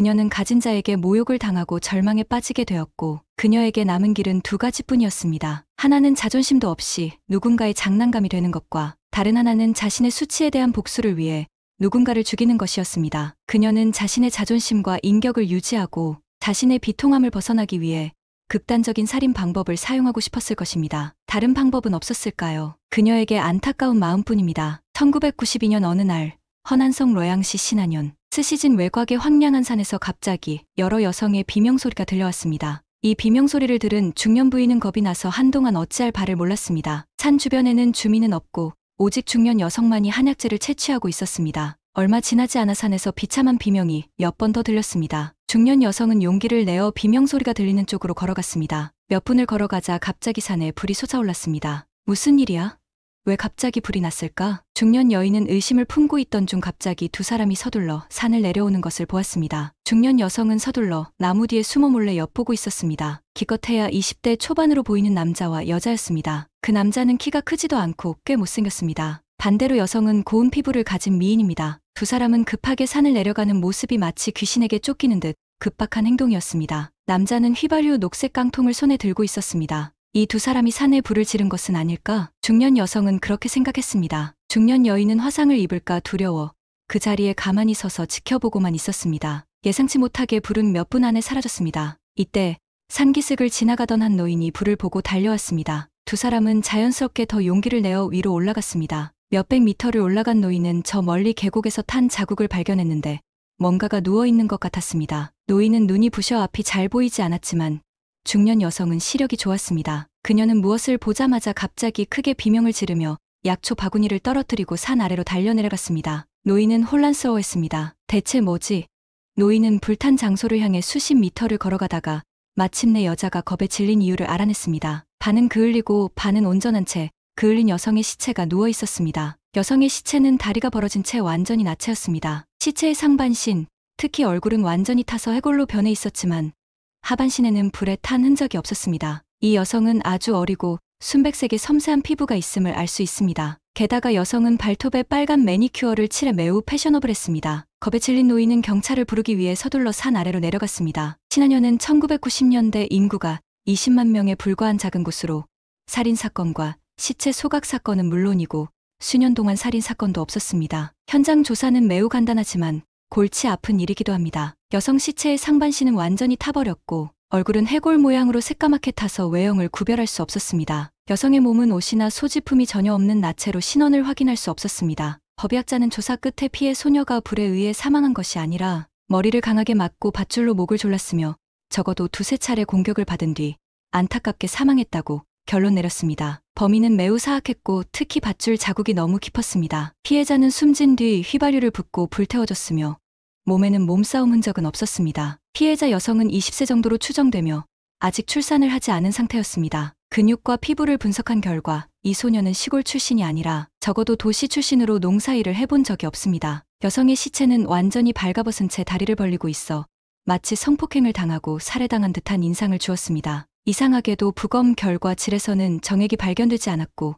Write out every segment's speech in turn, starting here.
그녀는 가진 자에게 모욕을 당하고 절망에 빠지게 되었고 그녀에게 남은 길은 두 가지뿐이었습니다. 하나는 자존심도 없이 누군가의 장난감이 되는 것과 다른 하나는 자신의 수치에 대한 복수를 위해 누군가를 죽이는 것이었습니다. 그녀는 자신의 자존심과 인격을 유지하고 자신의 비통함을 벗어나기 위해 극단적인 살인 방법을 사용하고 싶었을 것입니다. 다른 방법은 없었을까요? 그녀에게 안타까운 마음뿐입니다. 1992년 어느 날, 허난성 로양시 신한연 시즌 외곽의 황량한 산에서 갑자기 여러 여성의 비명소리가 들려왔습니다. 이 비명소리를 들은 중년 부인은 겁이 나서 한동안 어찌할 바를 몰랐습니다. 산 주변에는 주민은 없고 오직 중년 여성만이 한약재를 채취하고 있었습니다. 얼마 지나지 않아 산에서 비참한 비명이 몇 번 더 들렸습니다. 중년 여성은 용기를 내어 비명소리가 들리는 쪽으로 걸어갔습니다. 몇 분을 걸어가자 갑자기 산에 불이 솟아올랐습니다. 무슨 일이야? 왜 갑자기 불이 났을까? 중년 여인은 의심을 품고 있던 중 갑자기 두 사람이 서둘러 산을 내려오는 것을 보았습니다. 중년 여성은 서둘러 나무 뒤에 숨어 몰래 엿보고 있었습니다. 기껏해야 20대 초반으로 보이는 남자와 여자였습니다. 그 남자는 키가 크지도 않고 꽤 못생겼습니다. 반대로 여성은 고운 피부를 가진 미인입니다. 두 사람은 급하게 산을 내려가는 모습이 마치 귀신에게 쫓기는 듯 급박한 행동이었습니다. 남자는 휘발유 녹색 깡통을 손에 들고 있었습니다. 이두 사람이 산에 불을 지른 것은 아닐까? 중년 여성은 그렇게 생각했습니다. 중년 여인은 화상을 입을까 두려워 그 자리에 가만히 서서 지켜보고만 있었습니다. 예상치 못하게 불은 몇 분 안에 사라졌습니다. 이때 산기슭을 지나가던 한 노인이 불을 보고 달려왔습니다. 두 사람은 자연스럽게 더 용기를 내어 위로 올라갔습니다. 몇 백 미터를 올라간 노인은 저 멀리 계곡에서 탄 자국을 발견했는데 뭔가가 누워있는 것 같았습니다. 노인은 눈이 부셔 앞이 잘 보이지 않았지만 중년 여성은 시력이 좋았습니다. 그녀는 무엇을 보자마자 갑자기 크게 비명을 지르며 약초 바구니를 떨어뜨리고 산 아래로 달려내려갔습니다. 노인은 혼란스러워했습니다. 대체 뭐지? 노인은 불탄 장소를 향해 수십 미터를 걸어가다가 마침내 여자가 겁에 질린 이유를 알아냈습니다. 반은 그을리고 반은 온전한 채 그을린 여성의 시체가 누워 있었습니다. 여성의 시체는 다리가 벌어진 채 완전히 나체였습니다. 시체의 상반신, 특히 얼굴은 완전히 타서 해골로 변해 있었지만 하반신에는 불에 탄 흔적이 없었습니다. 이 여성은 아주 어리고 순백색의 섬세한 피부가 있음을 알 수 있습니다. 게다가 여성은 발톱에 빨간 매니큐어를 칠해 매우 패셔너블했습니다. 겁에 질린 노인은 경찰을 부르기 위해 서둘러 산 아래로 내려갔습니다. 지난년은 1990년대 인구가 20만 명에 불과한 작은 곳으로 살인사건과 시체 소각사건은 물론이고 수년 동안 살인사건도 없었습니다. 현장 조사는 매우 간단하지만 골치 아픈 일이기도 합니다. 여성 시체의 상반신은 완전히 타버렸고 얼굴은 해골 모양으로 새까맣게 타서 외형을 구별할 수 없었습니다. 여성의 몸은 옷이나 소지품이 전혀 없는 나체로 신원을 확인할 수 없었습니다. 법의학자는 조사 끝에 피해 소녀가 불에 의해 사망한 것이 아니라 머리를 강하게 맞고 밧줄로 목을 졸랐으며 적어도 두세 차례 공격을 받은 뒤 안타깝게 사망했다고 결론 내렸습니다. 범인은 매우 사악했고 특히 밧줄 자국이 너무 깊었습니다. 피해자는 숨진 뒤 휘발유를 붓고 불태워졌으며 몸에는 몸싸움 흔적은 없었습니다. 피해자 여성은 20세 정도로 추정되며 아직 출산을 하지 않은 상태였습니다. 근육과 피부를 분석한 결과 이 소녀는 시골 출신이 아니라 적어도 도시 출신으로 농사 일을 해본 적이 없습니다. 여성의 시체는 완전히 발가벗은 채 다리를 벌리고 있어 마치 성폭행을 당하고 살해당한 듯한 인상을 주었습니다. 이상하게도 부검 결과 질에서는 정액이 발견되지 않았고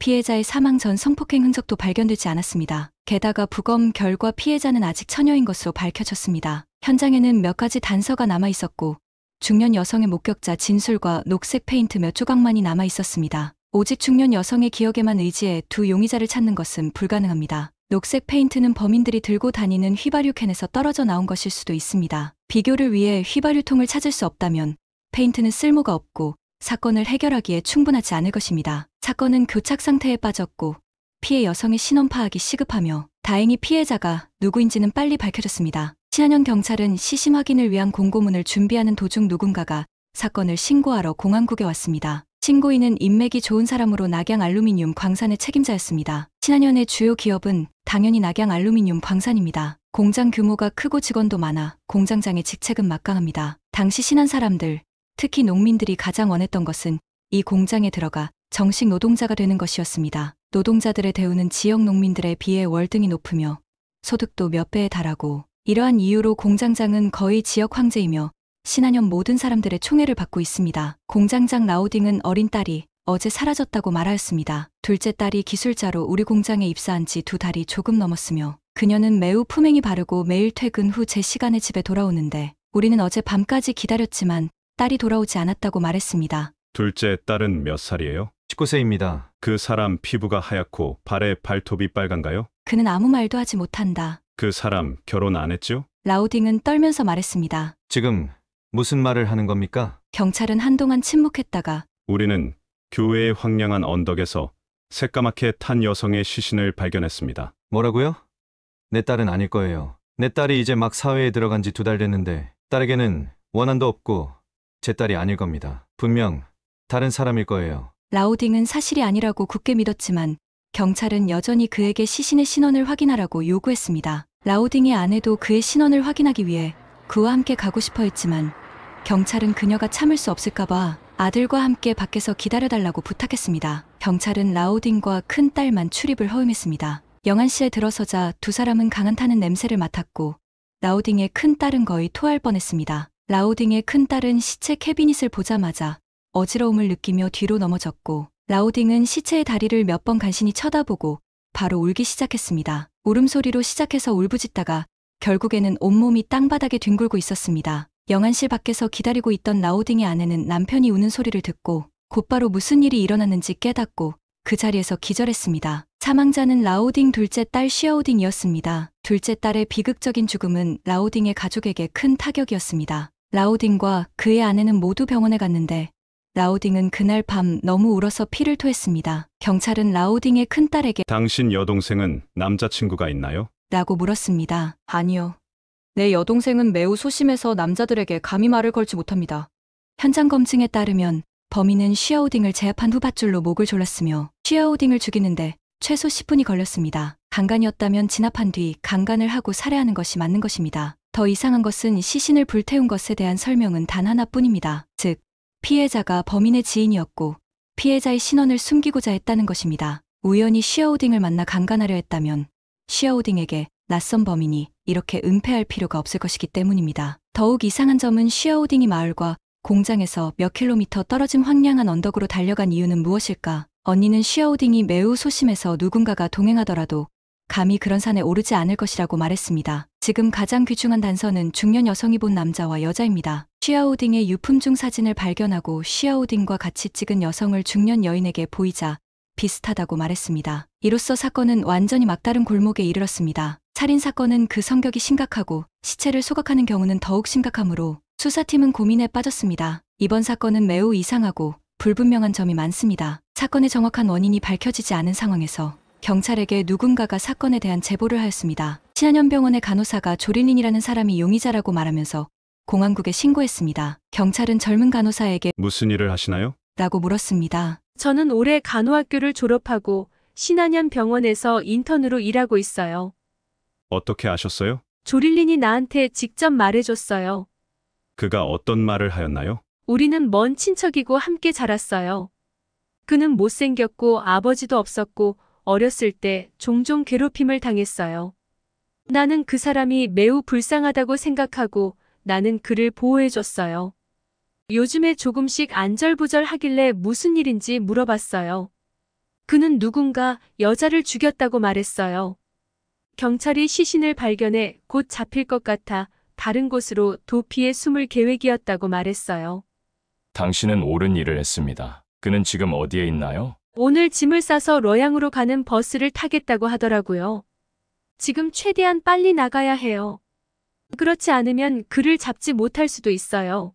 피해자의 사망 전 성폭행 흔적도 발견되지 않았습니다. 게다가 부검 결과 피해자는 아직 처녀인 것으로 밝혀졌습니다. 현장에는 몇 가지 단서가 남아 있었고 중년 여성의 목격자 진술과 녹색 페인트 몇 조각만이 남아 있었습니다. 오직 중년 여성의 기억에만 의지해 두 용의자를 찾는 것은 불가능합니다. 녹색 페인트는 범인들이 들고 다니는 휘발유 캔에서 떨어져 나온 것일 수도 있습니다. 비교를 위해 휘발유통을 찾을 수 없다면 페인트는 쓸모가 없고 사건을 해결하기에 충분하지 않을 것입니다. 사건은 교착 상태에 빠졌고 피해 여성의 신원 파악이 시급하며 다행히 피해자가 누구인지는 빨리 밝혀졌습니다. 신한현 경찰은 시신 확인을 위한 공고문을 준비하는 도중 누군가가 사건을 신고하러 공항국에 왔습니다. 신고인은 인맥이 좋은 사람으로 낙양 알루미늄 광산의 책임자였습니다. 신한현의 주요 기업은 당연히 낙양 알루미늄 광산입니다. 공장 규모가 크고 직원도 많아 공장장의 직책은 막강합니다. 당시 신한 사람들, 특히 농민들이 가장 원했던 것은 이 공장에 들어가 정식 노동자가 되는 것이었습니다. 노동자들의 대우는 지역 농민들에 비해 월등히 높으며 소득도 몇 배에 달하고 이러한 이유로 공장장은 거의 지역 황제이며 신한현 모든 사람들의 총애를 받고 있습니다. 공장장 라우딩은 어린 딸이 어제 사라졌다고 말하였습니다. 둘째 딸이 기술자로 우리 공장에 입사한 지 두 달이 조금 넘었으며 그녀는 매우 품행이 바르고 매일 퇴근 후 제 시간에 집에 돌아오는데 우리는 어제 밤까지 기다렸지만 딸이 돌아오지 않았다고 말했습니다. 둘째 딸은 몇 살이에요? 19세입니다. 그 사람 피부가 하얗고 발에 발톱이 빨간가요? 그는 아무 말도 하지 못한다. 그 사람 결혼 안 했죠? 라우딩은 떨면서 말했습니다. 지금 무슨 말을 하는 겁니까? 경찰은 한동안 침묵했다가 우리는 교회의 황량한 언덕에서 새까맣게 탄 여성의 시신을 발견했습니다. 뭐라고요? 내 딸은 아닐 거예요. 내 딸이 이제 막 사회에 들어간 지 두 달 됐는데 딸에게는 원한도 없고 제 딸이 아닐 겁니다. 분명 다른 사람일 거예요. 라우딩은 사실이 아니라고 굳게 믿었지만 경찰은 여전히 그에게 시신의 신원을 확인하라고 요구했습니다. 라우딩의 아내도 그의 신원을 확인하기 위해 그와 함께 가고 싶어 했지만 경찰은 그녀가 참을 수 없을까봐 아들과 함께 밖에서 기다려달라고 부탁했습니다. 경찰은 라우딩과 큰 딸만 출입을 허용했습니다. 영안씨에 들어서자 두 사람은 강한 타는 냄새를 맡았고 라우딩의 큰 딸은 거의 토할 뻔했습니다. 라우딩의 큰 딸은 시체 캐비닛을 보자마자 어지러움을 느끼며 뒤로 넘어졌고 라우딩은 시체의 다리를 몇 번 간신히 쳐다보고 바로 울기 시작했습니다. 울음소리로 시작해서 울부짖다가 결국에는 온몸이 땅바닥에 뒹굴고 있었습니다. 영안실 밖에서 기다리고 있던 라우딩의 아내는 남편이 우는 소리를 듣고 곧바로 무슨 일이 일어났는지 깨닫고 그 자리에서 기절했습니다. 사망자는 라우딩 둘째 딸시아우딩이었습니다 둘째 딸의 비극적인 죽음은 라우딩의 가족에게 큰 타격이었습니다. 라우딩과 그의 아내는 모두 병원에 갔는데 라우딩은 그날 밤 너무 울어서 피를 토했습니다. 경찰은 라우딩의 큰딸에게 당신 여동생은 남자친구가 있나요? 라고 물었습니다. 아니요. 내 여동생은 매우 소심해서 남자들에게 감히 말을 걸지 못합니다. 현장 검증에 따르면 범인은 시아우딩을 제압한 후 밧줄로 목을 졸랐으며 시아우딩을 죽이는데 최소 10분이 걸렸습니다. 강간이었다면 진압한 뒤 강간을 하고 살해하는 것이 맞는 것입니다. 더 이상한 것은 시신을 불태운 것에 대한 설명은 단 하나뿐입니다. 즉, 피해자가 범인의 지인이었고 피해자의 신원을 숨기고자 했다는 것입니다. 우연히 시어우딩을 만나 강간하려 했다면 시어우딩에게 낯선 범인이 이렇게 은폐할 필요가 없을 것이기 때문입니다. 더욱 이상한 점은 시어우딩이 마을과 공장에서 몇 킬로미터 떨어진 황량한 언덕으로 달려간 이유는 무엇일까? 언니는 시어우딩이 매우 소심해서 누군가가 동행하더라도 감히 그런 산에 오르지 않을 것이라고 말했습니다. 지금 가장 귀중한 단서는 중년 여성이 본 남자와 여자입니다. 시아오딩의 유품 중 사진을 발견하고 시아오딩과 같이 찍은 여성을 중년 여인에게 보이자 비슷하다고 말했습니다. 이로써 사건은 완전히 막다른 골목에 이르렀습니다. 살인 사건은 그 성격이 심각하고 시체를 소각하는 경우는 더욱 심각하므로 수사팀은 고민에 빠졌습니다. 이번 사건은 매우 이상하고 불분명한 점이 많습니다. 사건의 정확한 원인이 밝혀지지 않은 상황에서 경찰에게 누군가가 사건에 대한 제보를 하였습니다. 치안현병원의 간호사가 조릴린이라는 사람이 용의자라고 말하면서 공안국에 신고했습니다. 경찰은 젊은 간호사에게 무슨 일을 하시나요? 라고 물었습니다. 저는 올해 간호학교를 졸업하고 신한현 병원에서 인턴으로 일하고 있어요. 어떻게 아셨어요? 조릴린이 나한테 직접 말해줬어요. 그가 어떤 말을 하였나요? 우리는 먼 친척이고 함께 자랐어요. 그는 못생겼고 아버지도 없었고 어렸을 때 종종 괴롭힘을 당했어요. 나는 그 사람이 매우 불쌍하다고 생각하고 나는 그를 보호해줬어요. 요즘에 조금씩 안절부절하길래 무슨 일인지 물어봤어요. 그는 누군가 여자를 죽였다고 말했어요. 경찰이 시신을 발견해 곧 잡힐 것 같아 다른 곳으로 도피해 숨을 계획이었다고 말했어요. 당신은 옳은 일을 했습니다. 그는 지금 어디에 있나요? 오늘 짐을 싸서 러양으로 가는 버스를 타겠다고 하더라고요. 지금 최대한 빨리 나가야 해요. 그렇지 않으면 그를 잡지 못할 수도 있어요.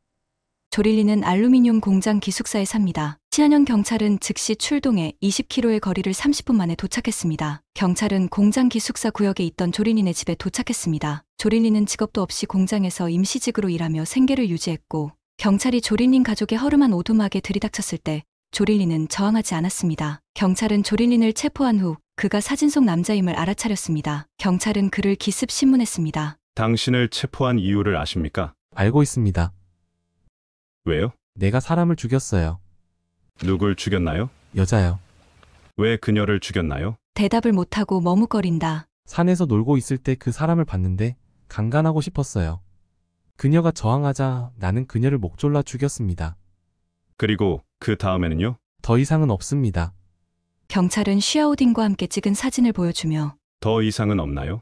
조릴리는 알루미늄 공장 기숙사에 삽니다. 시한현 경찰은 즉시 출동해 20km의 거리를 30분 만에 도착했습니다. 경찰은 공장 기숙사 구역에 있던 조릴린의 집에 도착했습니다. 조릴린는 직업도 없이 공장에서 임시직으로 일하며 생계를 유지했고 경찰이 조릴린 가족의 허름한 오두막에 들이닥쳤을 때 조릴린은 저항하지 않았습니다. 경찰은 조릴린을 체포한 후 그가 사진 속 남자임을 알아차렸습니다. 경찰은 그를 기습 신문했습니다. 당신을 체포한 이유를 아십니까? 알고 있습니다. 왜요? 내가 사람을 죽였어요. 누굴 죽였나요? 여자요. 왜 그녀를 죽였나요? 대답을 못하고 머뭇거린다. 산에서 놀고 있을 때 그 사람을 봤는데 강간하고 싶었어요. 그녀가 저항하자 나는 그녀를 목졸라 죽였습니다. 그리고 그 다음에는요? 더 이상은 없습니다. 경찰은 시아우딘과 함께 찍은 사진을 보여주며 더 이상은 없나요?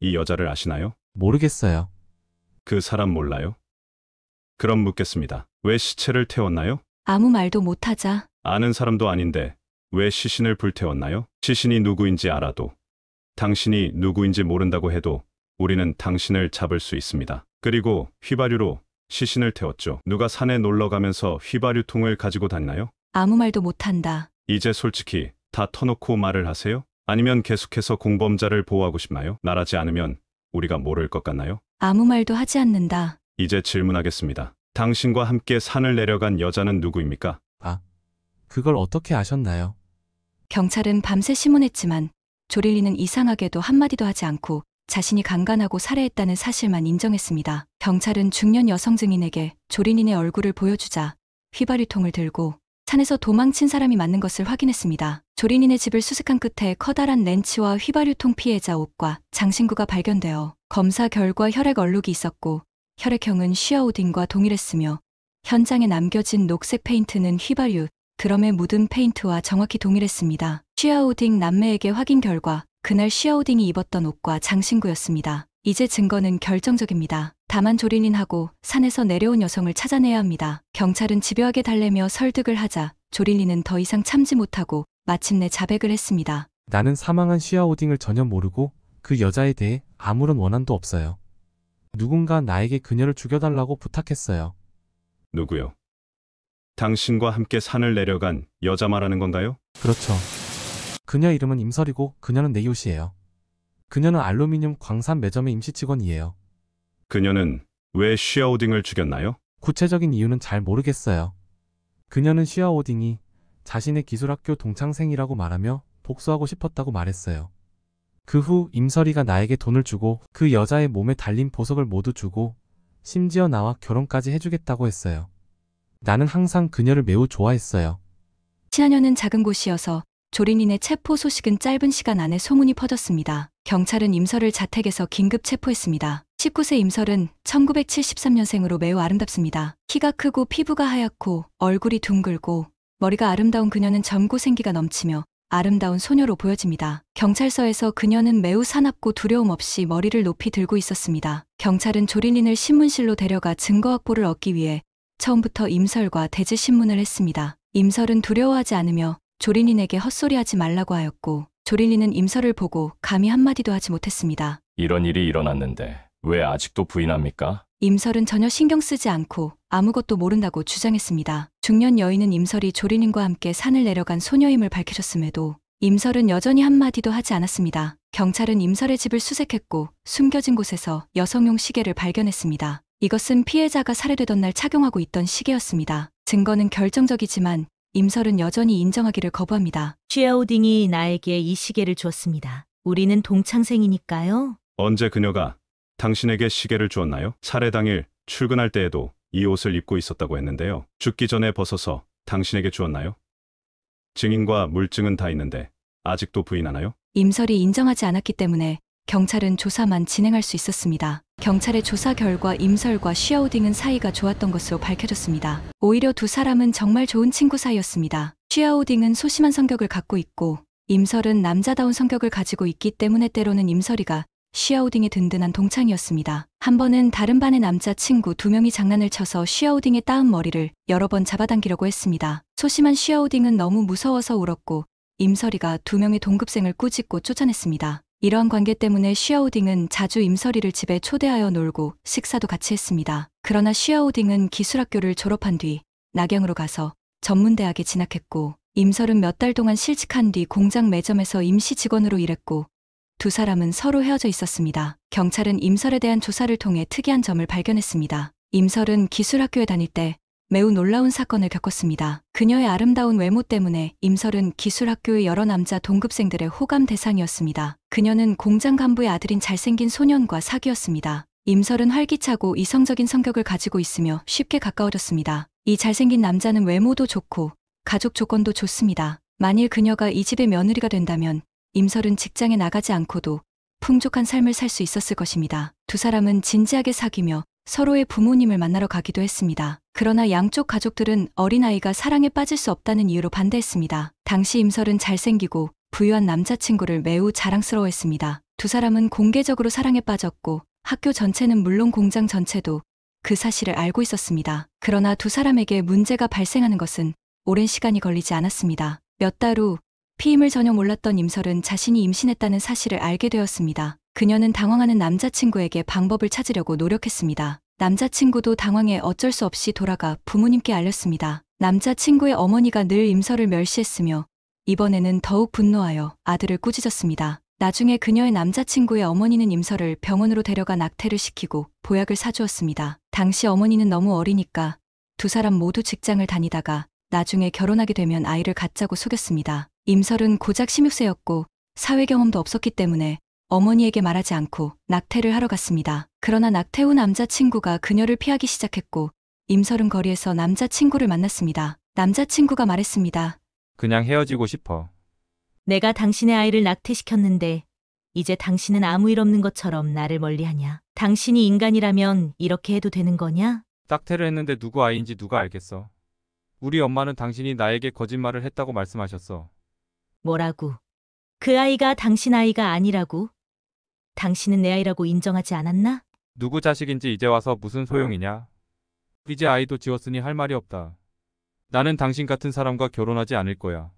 이 여자를 아시나요? 모르겠어요. 그 사람 몰라요? 그럼 묻겠습니다. 왜 시체를 태웠나요? 아무 말도 못하자 아는 사람도 아닌데 왜 시신을 불태웠나요? 시신이 누구인지 알아도 당신이 누구인지 모른다고 해도 우리는 당신을 잡을 수 있습니다. 그리고 휘발유로 시신을 태웠죠. 누가 산에 놀러 가면서 휘발유통을 가지고 다니나요? 아무 말도 못한다. 이제 솔직히 다 터놓고 말을 하세요? 아니면 계속해서 공범자를 보호하고 싶나요? 나라지 않으면 우리가 모를 것 같나요? 아무 말도 하지 않는다. 이제 질문하겠습니다. 당신과 함께 산을 내려간 여자는 누구입니까? 아, 그걸 어떻게 아셨나요? 경찰은 밤새 심문했지만 조릴리는 이상하게도 한마디도 하지 않고 자신이 강간하고 살해했다는 사실만 인정했습니다. 경찰은 중년 여성 증인에게 조린인의 얼굴을 보여주자 휘발유통을 들고 산에서 도망친 사람이 맞는 것을 확인했습니다. 조린이네 집을 수색한 끝에 커다란 렌치와 휘발유통 피해자 옷과 장신구가 발견되어 검사 결과 혈액 얼룩이 있었고 혈액형은 쉬아우딘과 동일했으며 현장에 남겨진 녹색 페인트는 휘발유, 드럼에 묻은 페인트와 정확히 동일했습니다. 쉬아우딩 남매에게 확인 결과 그날 쉬아우딩이 입었던 옷과 장신구였습니다. 이제 증거는 결정적입니다. 다만 조린인하고 산에서 내려온 여성을 찾아내야 합니다. 경찰은 집요하게 달래며 설득을 하자 조린이는 더 이상 참지 못하고 마침내 자백을 했습니다. 나는 사망한 시아오딩을 전혀 모르고 그 여자에 대해 아무런 원한도 없어요. 누군가 나에게 그녀를 죽여달라고 부탁했어요. 누구요? 당신과 함께 산을 내려간 여자 말하는 건가요? 그렇죠. 그녀 이름은 임설이고 그녀는 네이옷이에요. 그녀는 알루미늄 광산 매점의 임시 직원이에요. 그녀는 왜슈아오딩을 죽였나요? 구체적인 이유는 잘 모르겠어요. 그녀는 슈아오딩이 자신의 기술학교 동창생이라고 말하며 복수하고 싶었다고 말했어요. 그 후임서리가 나에게 돈을 주고 그 여자의 몸에 달린 보석을 모두 주고 심지어 나와 결혼까지 해주겠다고 했어요. 나는 항상 그녀를 매우 좋아했어요. 치아녀는 작은 곳이어서 조린인의 체포 소식은 짧은 시간 안에 소문이 퍼졌습니다. 경찰은 임설을 자택에서 긴급 체포했습니다. 19세 임설은 1973년생으로 매우 아름답습니다. 키가 크고 피부가 하얗고 얼굴이 둥글고 머리가 아름다운 그녀는 젊고 생기가 넘치며 아름다운 소녀로 보여집니다. 경찰서에서 그녀는 매우 사납고 두려움 없이 머리를 높이 들고 있었습니다. 경찰은 조린인을 신문실로 데려가 증거 확보를 얻기 위해 처음부터 임설과 대지 신문을 했습니다. 임설은 두려워하지 않으며 조린인에게 헛소리하지 말라고 하였고 조린이는 임서를 보고 감히 한마디도 하지 못했습니다. 이런 일이 일어났는데 왜 아직도 부인합니까? 임설은 전혀 신경 쓰지 않고 아무것도 모른다고 주장했습니다. 중년 여인은 임설이 조린인과 함께 산을 내려간 소녀임을 밝히셨음에도 임설은 여전히 한마디도 하지 않았습니다. 경찰은 임설의 집을 수색했고 숨겨진 곳에서 여성용 시계를 발견했습니다. 이것은 피해자가 살해되던 날 착용하고 있던 시계였습니다. 증거는 결정적이지만 임설은 여전히 인정하기를 거부합니다. 쉐어오딩이 나에게 이 시계를 주었습니다. 우리는 동창생이니까요. 언제 그녀가 당신에게 시계를 주었나요? 차례 당일 출근할 때에도 이 옷을 입고 있었다고 했는데요. 죽기 전에 벗어서 당신에게 주었나요? 증인과 물증은 다 있는데 아직도 부인하나요? 임설이 인정하지 않았기 때문에 경찰은 조사만 진행할 수 있었습니다. 경찰의 조사 결과 임설과 쉬아우딩은 사이가 좋았던 것으로 밝혀졌습니다. 오히려 두 사람은 정말 좋은 친구 사이였습니다. 쉬아우딩은 소심한 성격을 갖고 있고 임설은 남자다운 성격을 가지고 있기 때문에 때로는 임설이가 쉬아우딩의 든든한 동창이었습니다. 한 번은 다른 반의 남자친구 두 명이 장난을 쳐서 쉬아우딩의 따은 머리를 여러 번 잡아당기려고 했습니다. 소심한 쉬아우딩은 너무 무서워서 울었고 임설이가 두 명의 동급생을 꾸짖고 쫓아냈습니다. 이러한 관계 때문에 시아오딩은 자주 임서리를 집에 초대하여 놀고 식사도 같이 했습니다. 그러나 시아오딩은 기술학교를 졸업한 뒤 낙양으로 가서 전문대학에 진학했고 임설은 몇 달 동안 실직한 뒤 공장 매점에서 임시 직원으로 일했고 두 사람은 서로 헤어져 있었습니다. 경찰은 임설에 대한 조사를 통해 특이한 점을 발견했습니다. 임설은 기술학교에 다닐 때 매우 놀라운 사건을 겪었습니다. 그녀의 아름다운 외모 때문에 임설은 기술학교의 여러 남자 동급생들의 호감 대상이었습니다. 그녀는 공장 간부의 아들인 잘생긴 소년과 사귀었습니다. 임설은 활기차고 이성적인 성격을 가지고 있으며 쉽게 가까워졌습니다. 이 잘생긴 남자는 외모도 좋고 가족 조건도 좋습니다. 만일 그녀가 이 집의 며느리가 된다면 임설은 직장에 나가지 않고도 풍족한 삶을 살 수 있었을 것입니다. 두 사람은 진지하게 사귀며 서로의 부모님을 만나러 가기도 했습니다. 그러나 양쪽 가족들은 어린아이가 사랑에 빠질 수 없다는 이유로 반대했습니다. 당시 임설은 잘생기고 부유한 남자친구를 매우 자랑스러워했습니다. 두 사람은 공개적으로 사랑에 빠졌고 학교 전체는 물론 공장 전체도 그 사실을 알고 있었습니다. 그러나 두 사람에게 문제가 발생하는 것은 오랜 시간이 걸리지 않았습니다. 몇 달 후 피임을 전혀 몰랐던 임설은 자신이 임신했다는 사실을 알게 되었습니다. 그녀는 당황하는 남자친구에게 방법을 찾으려고 노력했습니다. 남자친구도 당황해 어쩔 수 없이 돌아가 부모님께 알렸습니다. 남자친구의 어머니가 늘 임서를 멸시했으며 이번에는 더욱 분노하여 아들을 꾸짖었습니다. 나중에 그녀의 남자친구의 어머니는 임서를 병원으로 데려가 낙태를 시키고 보약을 사주었습니다. 당시 어머니는 너무 어리니까 두 사람 모두 직장을 다니다가 나중에 결혼하게 되면 아이를 갖자고 속였습니다. 임설은 고작 16세였고 사회 경험도 없었기 때문에 어머니에게 말하지 않고 낙태를 하러 갔습니다. 그러나 낙태 후 남자친구가 그녀를 피하기 시작했고 임설은 거리에서 남자친구를 만났습니다. 남자친구가 말했습니다. 그냥 헤어지고 싶어. 내가 당신의 아이를 낙태시켰는데 이제 당신은 아무 일 없는 것처럼 나를 멀리하냐? 당신이 인간이라면 이렇게 해도 되는 거냐? 딱태를 했는데 누구 아이인지 누가 알겠어. 우리 엄마는 당신이 나에게 거짓말을 했다고 말씀하셨어. 뭐라고? 그 아이가 당신 아이가 아니라고? 당신은 내 아이라고 인정하지 않았나? 누구 자식인지 이제 와서 무슨 소용이냐? 이제 아이도 지웠으니 할 말이 없다. 나는 당신 같은 사람과 결혼하지 않을 거야.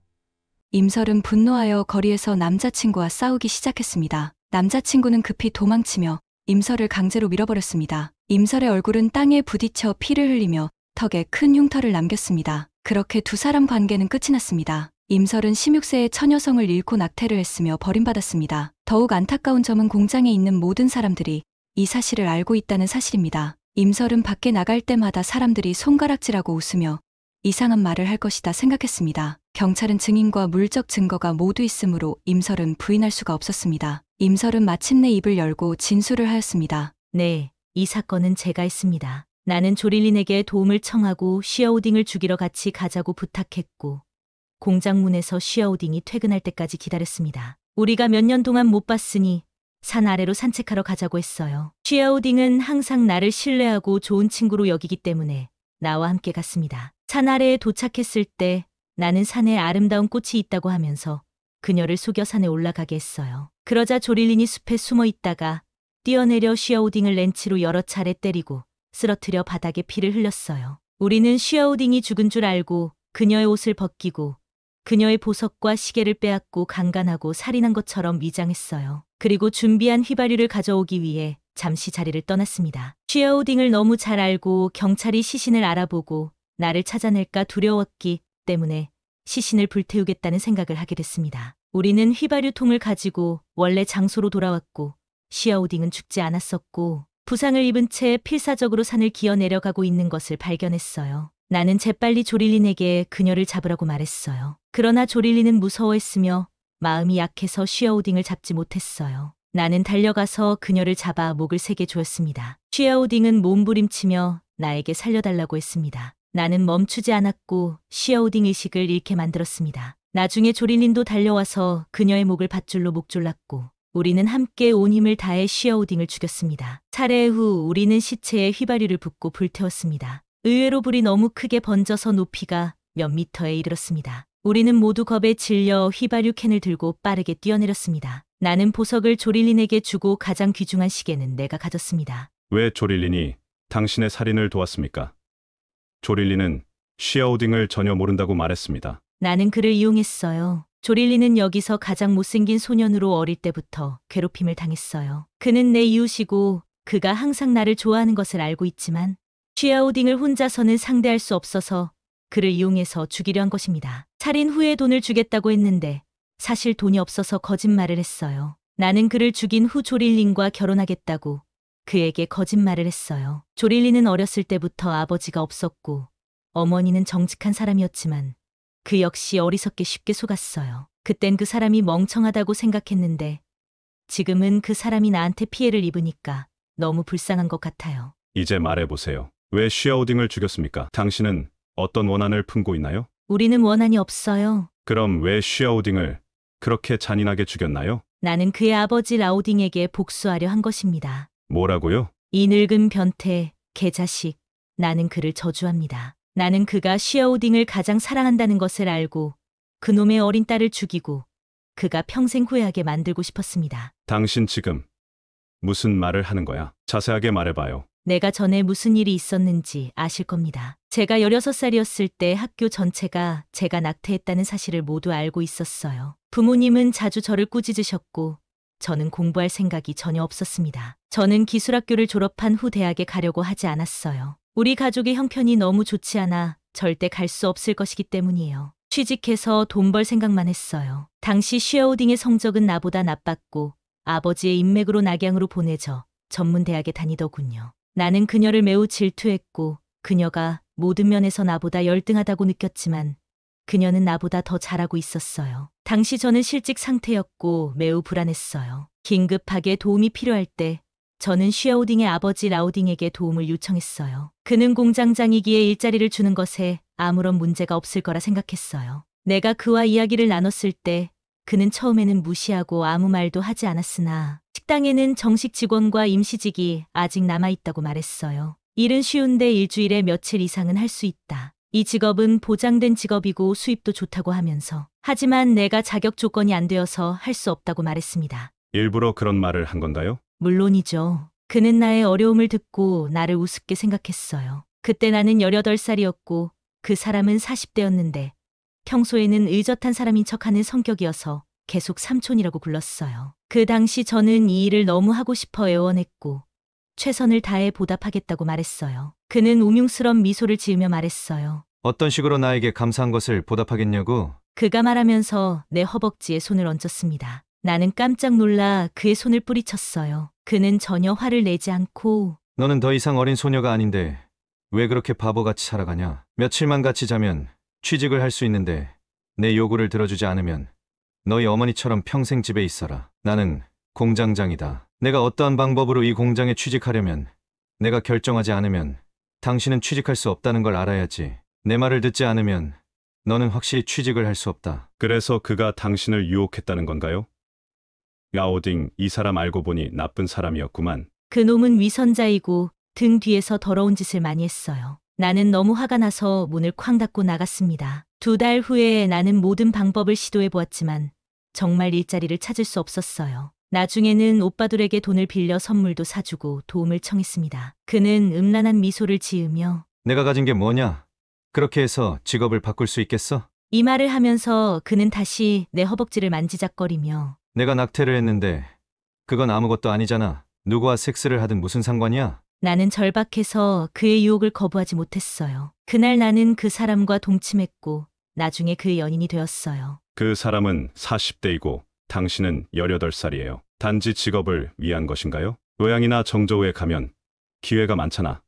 임설은 분노하여 거리에서 남자친구와 싸우기 시작했습니다. 남자친구는 급히 도망치며 임설을 강제로 밀어버렸습니다. 임설의 얼굴은 땅에 부딪혀 피를 흘리며 턱에 큰 흉터를 남겼습니다. 그렇게 두 사람 관계는 끝이 났습니다. 임설은 16세의 처녀성을 잃고 낙태를 했으며 버림받았습니다. 더욱 안타까운 점은 공장에 있는 모든 사람들이 이 사실을 알고 있다는 사실입니다. 임설은 밖에 나갈 때마다 사람들이 손가락질하고 웃으며 이상한 말을 할 것이다 생각했습니다. 경찰은 증인과 물적 증거가 모두 있으므로 임설은 부인할 수가 없었습니다. 임설은 마침내 입을 열고 진술을 하였습니다. 네, 이 사건은 제가 했습니다. 나는 조릴린에게 도움을 청하고 시아우딩을 죽이러 같이 가자고 부탁했고 공장 문에서 시아우딩이 퇴근할 때까지 기다렸습니다. 우리가 몇 년 동안 못 봤으니 산 아래로 산책하러 가자고 했어요. 쉬아우딩은 항상 나를 신뢰하고 좋은 친구로 여기기 때문에 나와 함께 갔습니다. 산 아래에 도착했을 때 나는 산에 아름다운 꽃이 있다고 하면서 그녀를 속여 산에 올라가게 했어요. 그러자 조릴린이 숲에 숨어 있다가 뛰어내려 쉬아우딩을 렌치로 여러 차례 때리고 쓰러뜨려 바닥에 피를 흘렸어요. 우리는 쉬아우딩이 죽은 줄 알고 그녀의 옷을 벗기고 그녀의 보석과 시계를 빼앗고 강간하고 살인한 것처럼 위장했어요. 그리고 준비한 휘발유를 가져오기 위해 잠시 자리를 떠났습니다. 쉐어우딩을 너무 잘 알고 경찰이 시신을 알아보고 나를 찾아낼까 두려웠기 때문에 시신을 불태우겠다는 생각을 하게 됐습니다. 우리는 휘발유통을 가지고 원래 장소로 돌아왔고 시어우딩은 죽지 않았었고 부상을 입은 채 필사적으로 산을 기어 내려가고 있는 것을 발견했어요. 나는 재빨리 조릴린에게 그녀를 잡으라고 말했어요. 그러나 조릴린은 무서워했으며 마음이 약해서 쉬어오딩을 잡지 못했어요. 나는 달려가서 그녀를 잡아 목을 세게 조였습니다. 쉬어오딩은 몸부림치며 나에게 살려달라고 했습니다. 나는 멈추지 않았고 쉬어오딩 의식을 잃게 만들었습니다. 나중에 조릴린도 달려와서 그녀의 목을 밧줄로 목졸랐고 우리는 함께 온 힘을 다해 쉬어오딩을 죽였습니다. 차례 후 우리는 시체에 휘발유를 붓고 불태웠습니다. 의외로 불이 너무 크게 번져서 높이가 몇 미터에 이르렀습니다. 우리는 모두 겁에 질려 휘발유캔을 들고 빠르게 뛰어내렸습니다. 나는 보석을 조릴린에게 주고 가장 귀중한 시계는 내가 가졌습니다. 왜 조릴린이 당신의 살인을 도왔습니까? 조릴린은 쉬아우딩을 전혀 모른다고 말했습니다. 나는 그를 이용했어요. 조릴린은 여기서 가장 못생긴 소년으로 어릴 때부터 괴롭힘을 당했어요. 그는 내 이웃이고 그가 항상 나를 좋아하는 것을 알고 있지만 취아우딩을 혼자서는 상대할 수 없어서 그를 이용해서 죽이려 한 것입니다. 살인 후에 돈을 주겠다고 했는데 사실 돈이 없어서 거짓말을 했어요. 나는 그를 죽인 후 조릴린과 결혼하겠다고 그에게 거짓말을 했어요. 조릴린은 어렸을 때부터 아버지가 없었고 어머니는 정직한 사람이었지만 그 역시 어리석게 쉽게 속았어요. 그땐 그 사람이 멍청하다고 생각했는데 지금은 그 사람이 나한테 피해를 입으니까 너무 불쌍한 것 같아요. 이제 말해보세요. 왜 시아오딩을 죽였습니까? 당신은 어떤 원한을 품고 있나요? 우리는 원한이 없어요. 그럼 왜 시아오딩을 그렇게 잔인하게 죽였나요? 나는 그의 아버지 라오딩에게 복수하려 한 것입니다. 뭐라고요? 이 늙은 변태, 개자식, 나는 그를 저주합니다. 나는 그가 시아오딩을 가장 사랑한다는 것을 알고 그놈의 어린 딸을 죽이고 그가 평생 후회하게 만들고 싶었습니다. 당신 지금 무슨 말을 하는 거야? 자세하게 말해봐요. 내가 전에 무슨 일이 있었는지 아실 겁니다. 제가 16살이었을 때 학교 전체가 제가 낙태했다는 사실을 모두 알고 있었어요. 부모님은 자주 저를 꾸짖으셨고 저는 공부할 생각이 전혀 없었습니다. 저는 기술학교를 졸업한 후 대학에 가려고 하지 않았어요. 우리 가족의 형편이 너무 좋지 않아 절대 갈 수 없을 것이기 때문이에요. 취직해서 돈 벌 생각만 했어요. 당시 쉐어우딩의 성적은 나보다 나빴고 아버지의 인맥으로 낙양으로 보내져 전문대학에 다니더군요. 나는 그녀를 매우 질투했고 그녀가 모든 면에서 나보다 열등하다고 느꼈지만 그녀는 나보다 더 잘하고 있었어요. 당시 저는 실직 상태였고 매우 불안했어요. 긴급하게 도움이 필요할 때 저는 쉐어우딩의 아버지 라우딩에게 도움을 요청했어요. 그는 공장장이기에 일자리를 주는 것에 아무런 문제가 없을 거라 생각했어요. 내가 그와 이야기를 나눴을 때 그는 처음에는 무시하고 아무 말도 하지 않았으나 식당에는 정식 직원과 임시직이 아직 남아있다고 말했어요. 일은 쉬운데 일주일에 며칠 이상은 할 수 있다. 이 직업은 보장된 직업이고 수입도 좋다고 하면서 하지만 내가 자격 조건이 안 되어서 할 수 없다고 말했습니다. 일부러 그런 말을 한 건가요? 물론이죠. 그는 나의 어려움을 듣고 나를 우습게 생각했어요. 그때 나는 18살이었고 그 사람은 40대였는데 평소에는 의젓한 사람인 척하는 성격이어서 계속 삼촌이라고 불렀어요. 그 당시 저는 이 일을 너무 하고 싶어 애원했고 최선을 다해 보답하겠다고 말했어요. 그는 우뮝스런 미소를 지으며 말했어요. 어떤 식으로 나에게 감사한 것을 보답하겠냐고? 그가 말하면서 내 허벅지에 손을 얹었습니다. 나는 깜짝 놀라 그의 손을 뿌리쳤어요. 그는 전혀 화를 내지 않고 너는 더 이상 어린 소녀가 아닌데 왜 그렇게 바보같이 살아가냐? 며칠만 같이 자면 취직을 할 수 있는데 내 요구를 들어주지 않으면 너희 어머니처럼 평생 집에 있어라. 나는 공장장이다. 내가 어떠한 방법으로 이 공장에 취직하려면 내가 결정하지 않으면 당신은 취직할 수 없다는 걸 알아야지. 내 말을 듣지 않으면 너는 확실히 취직을 할 수 없다. 그래서 그가 당신을 유혹했다는 건가요? 야오딩, 이 사람 알고 보니 나쁜 사람이었구만. 그놈은 위선자이고 등 뒤에서 더러운 짓을 많이 했어요. 나는 너무 화가 나서 문을 쾅 닫고 나갔습니다. 두 달 후에 나는 모든 방법을 시도해 보았지만 정말 일자리를 찾을 수 없었어요. 나중에는 오빠들에게 돈을 빌려 선물도 사주고 도움을 청했습니다. 그는 음란한 미소를 지으며 내가 가진 게 뭐냐? 그렇게 해서 직업을 바꿀 수 있겠어? 이 말을 하면서 그는 다시 내 허벅지를 만지작거리며 내가 낙태를 했는데 그건 아무것도 아니잖아. 누구와 섹스를 하든 무슨 상관이야? 나는 절박해서 그의 유혹을 거부하지 못했어요. 그날 나는 그 사람과 동침했고 나중에 그의 연인이 되었어요. 그 사람은 40대이고 당신은 18살이에요. 단지 직업을 위한 것인가요? 고양이나 정저우에 가면 기회가 많잖아.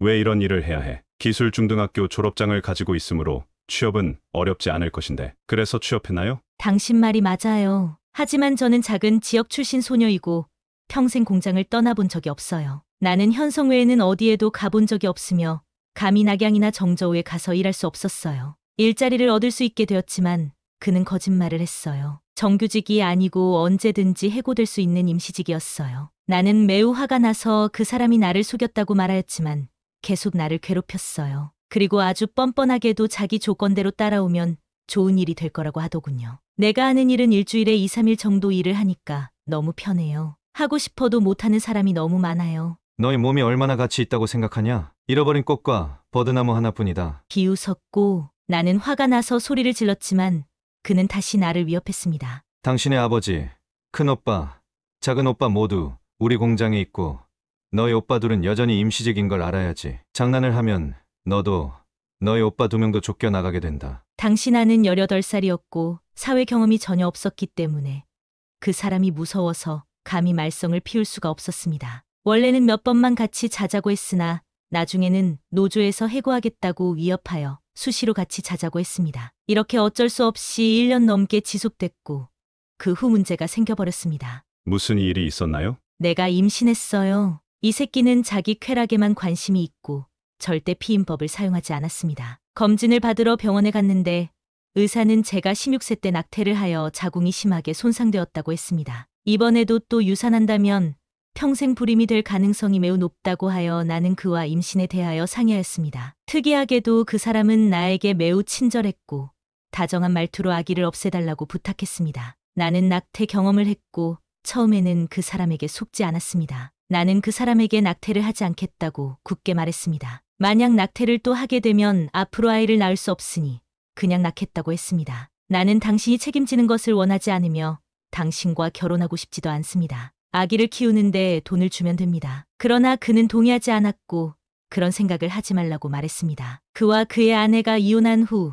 왜 이런 일을 해야 해? 기술 중등학교 졸업장을 가지고 있으므로 취업은 어렵지 않을 것인데. 그래서 취업했나요? 당신 말이 맞아요. 하지만 저는 작은 지역 출신 소녀이고 평생 공장을 떠나본 적이 없어요. 나는 현성 외에는 어디에도 가본 적이 없으며 감히 낙양이나 정저우에 가서 일할 수 없었어요. 일자리를 얻을 수 있게 되었지만 그는 거짓말을 했어요. 정규직이 아니고 언제든지 해고될 수 있는 임시직이었어요. 나는 매우 화가 나서 그 사람이 나를 속였다고 말하였지만 계속 나를 괴롭혔어요. 그리고 아주 뻔뻔하게도 자기 조건대로 따라오면 좋은 일이 될 거라고 하더군요. 내가 하는 일은 일주일에 2, 3일 정도 일을 하니까 너무 편해요. 하고 싶어도 못하는 사람이 너무 많아요. 너의 몸이 얼마나 가치 있다고 생각하냐? 잃어버린 꽃과 버드나무 하나뿐이다. 비웃었고 나는 화가 나서 소리를 질렀지만 그는 다시 나를 위협했습니다. 당신의 아버지, 큰오빠, 작은오빠 모두 우리 공장에 있고 너희 오빠 둘은 여전히 임시직인 걸 알아야지. 장난을 하면 너도 너희 오빠 두 명도 쫓겨나가게 된다. 당신 아는 18살이었고 사회 경험이 전혀 없었기 때문에 그 사람이 무서워서 감히 말썽을 피울 수가 없었습니다. 원래는 몇 번만 같이 자자고 했으나 나중에는 노조에서 해고하겠다고 위협하여 수시로 같이 자자고 했습니다. 이렇게 어쩔 수 없이 1년 넘게 지속됐고 그 후 문제가 생겨버렸습니다. 무슨 일이 있었나요? 내가 임신했어요. 이 새끼는 자기 쾌락에만 관심이 있고 절대 피임법을 사용하지 않았습니다. 검진을 받으러 병원에 갔는데 의사는 제가 16세 때 낙태를 하여 자궁이 심하게 손상되었다고 했습니다. 이번에도 또 유산한다면 평생 불임이 될 가능성이 매우 높다고 하여 나는 그와 임신에 대하여 상의하였습니다. 특이하게도 그 사람은 나에게 매우 친절했고 다정한 말투로 아기를 없애달라고 부탁했습니다. 나는 낙태 경험을 했고 처음에는 그 사람에게 속지 않았습니다. 나는 그 사람에게 낙태를 하지 않겠다고 굳게 말했습니다. 만약 낙태를 또 하게 되면 앞으로 아이를 낳을 수 없으니 그냥 낳겠다고 했습니다. 나는 당신이 책임지는 것을 원하지 않으며 당신과 결혼하고 싶지도 않습니다. 아기를 키우는데 돈을 주면 됩니다. 그러나 그는 동의하지 않았고 그런 생각을 하지 말라고 말했습니다. 그와 그의 아내가 이혼한 후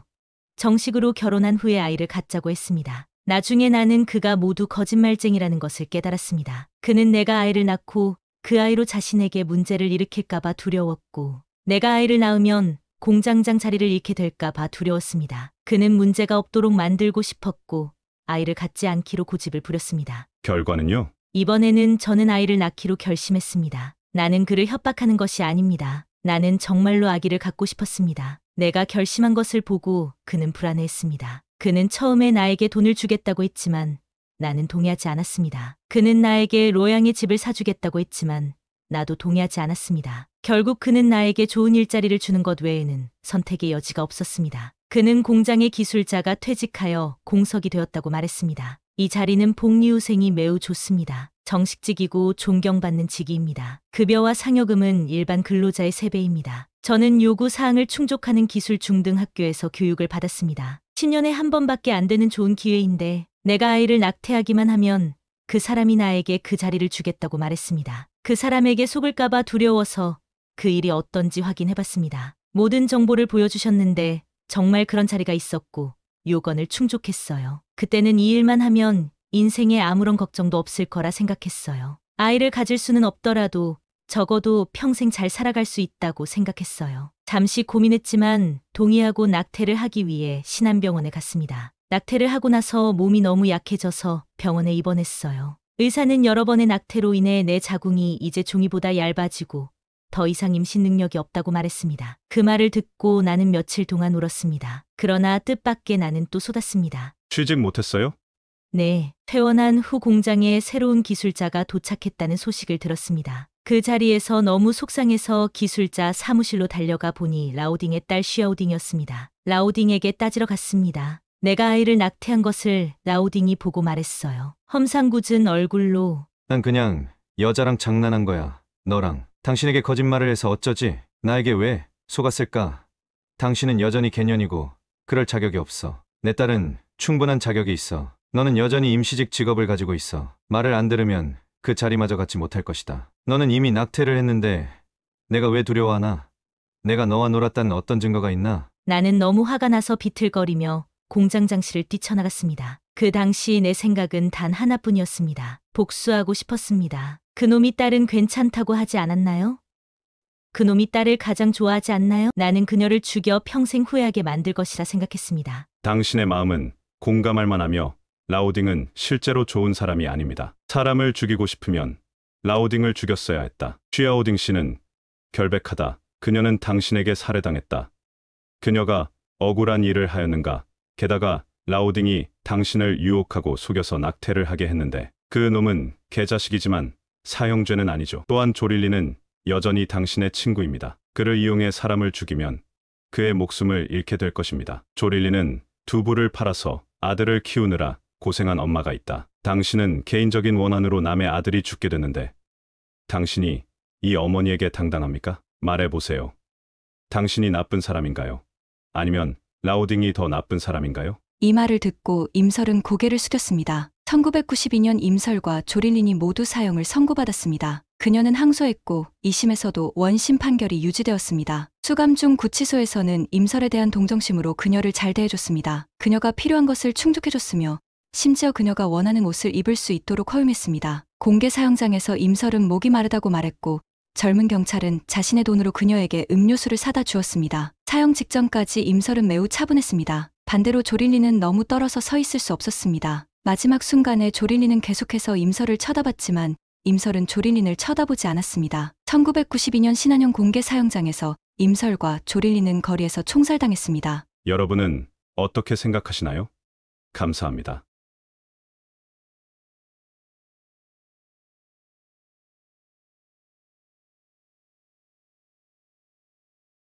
정식으로 결혼한 후에 아이를 갖자고 했습니다. 나중에 나는 그가 모두 거짓말쟁이라는 것을 깨달았습니다. 그는 내가 아이를 낳고 그 아이로 자신에게 문제를 일으킬까봐 두려웠고 내가 아이를 낳으면 공장장 자리를 잃게 될까봐 두려웠습니다. 그는 문제가 없도록 만들고 싶었고 아이를 갖지 않기로 고집을 부렸습니다. 결과는요? 이번에는 저는 아이를 낳기로 결심했습니다. 나는 그를 협박하는 것이 아닙니다. 나는 정말로 아기를 갖고 싶었습니다. 내가 결심한 것을 보고 그는 불안해했습니다. 그는 처음에 나에게 돈을 주겠다고 했지만 나는 동의하지 않았습니다. 그는 나에게 로양의 집을 사주겠다고 했지만 나도 동의하지 않았습니다. 결국 그는 나에게 좋은 일자리를 주는 것 외에는 선택의 여지가 없었습니다. 그는 공장의 기술자가 퇴직하여 공석이 되었다고 말했습니다. 이 자리는 복리후생이 매우 좋습니다. 정식직이고 존경받는 직위입니다. 급여와 상여금은 일반 근로자의 3배입니다. 저는 요구사항을 충족하는 기술 중등 학교에서 교육을 받았습니다. 10년에 한 번밖에 안 되는 좋은 기회인데 내가 아이를 낙태하기만 하면 그 사람이 나에게 그 자리를 주겠다고 말했습니다. 그 사람에게 속을까봐 두려워서 그 일이 어떤지 확인해봤습니다. 모든 정보를 보여주셨는데 정말 그런 자리가 있었고 요건을 충족했어요. 그때는 이 일만 하면 인생에 아무런 걱정도 없을 거라 생각했어요. 아이를 가질 수는 없더라도 적어도 평생 잘 살아갈 수 있다고 생각했어요. 잠시 고민했지만 동의하고 낙태를 하기 위해 신안병원에 갔습니다. 낙태를 하고 나서 몸이 너무 약해져서 병원에 입원했어요. 의사는 여러 번의 낙태로 인해 내 자궁이 이제 종이보다 얇아지고 더 이상 임신 능력이 없다고 말했습니다. 그 말을 듣고 나는 며칠 동안 울었습니다. 그러나 뜻밖의 나는 또 쏟았습니다. 취직 못했어요? 네, 퇴원한 후 공장에 새로운 기술자가 도착했다는 소식을 들었습니다. 그 자리에서 너무 속상해서 기술자 사무실로 달려가 보니 라우딩의 딸시아우딩이었습니다 라우딩에게 따지러 갔습니다. 내가 아이를 낙태한 것을 라우딩이 보고 말했어요. 험상궂은 얼굴로 난 그냥 여자랑 장난한 거야. 너랑. 당신에게 거짓말을 해서 어쩌지? 나에게 왜 속았을까? 당신은 여전히 개년이고 그럴 자격이 없어. 내 딸은 충분한 자격이 있어. 너는 여전히 임시직 직업을 가지고 있어. 말을 안 들으면 그 자리마저 갖지 못할 것이다. 너는 이미 낙태를 했는데 내가 왜 두려워하나? 내가 너와 놀았다는 어떤 증거가 있나? 나는 너무 화가 나서 비틀거리며 공장 장실을 뛰쳐나갔습니다. 그 당시 내 생각은 단 하나뿐이었습니다. 복수하고 싶었습니다. 그놈이 딸은 괜찮다고 하지 않았나요? 그놈이 딸을 가장 좋아하지 않나요? 나는 그녀를 죽여 평생 후회하게 만들 것이라 생각했습니다. 당신의 마음은 공감할 만하며 라우딩은 실제로 좋은 사람이 아닙니다. 사람을 죽이고 싶으면 라우딩을 죽였어야 했다. 쉬아오딩 씨는 결백하다. 그녀는 당신에게 살해당했다. 그녀가 억울한 일을 하였는가. 게다가 라우딩이 당신을 유혹하고 속여서 낙태를 하게 했는데 그 놈은 개자식이지만 사형죄는 아니죠. 또한 조릴리는 여전히 당신의 친구입니다. 그를 이용해 사람을 죽이면 그의 목숨을 잃게 될 것입니다. 조릴리는 두부를 팔아서 아들을 키우느라 고생한 엄마가 있다. 당신은 개인적인 원한으로 남의 아들이 죽게 되는데 당신이 이 어머니에게 당당합니까? 말해보세요. 당신이 나쁜 사람인가요? 아니면 라우딩이 더 나쁜 사람인가요? 이 말을 듣고 임설은 고개를 숙였습니다. 1992년 임설과 조릴린이 모두 사형을 선고받았습니다. 그녀는 항소했고 2심에서도 원심 판결이 유지되었습니다. 수감중 구치소에서는 임설에 대한 동정심으로 그녀를 잘 대해줬습니다. 그녀가 필요한 것을 충족해줬으며 심지어 그녀가 원하는 옷을 입을 수 있도록 허용했습니다. 공개 사형장에서 임설은 목이 마르다고 말했고 젊은 경찰은 자신의 돈으로 그녀에게 음료수를 사다 주었습니다. 사형 직전까지 임설은 매우 차분했습니다. 반대로 조릴리는 너무 떨어서 서 있을 수 없었습니다. 마지막 순간에 조린이는 계속해서 임설을 쳐다봤지만 임설은 조린인을 쳐다보지 않았습니다. 1992년 신한형 공개 사형장에서 임설과 조린이는 거리에서 총살당했습니다. 여러분은 어떻게 생각하시나요? 감사합니다.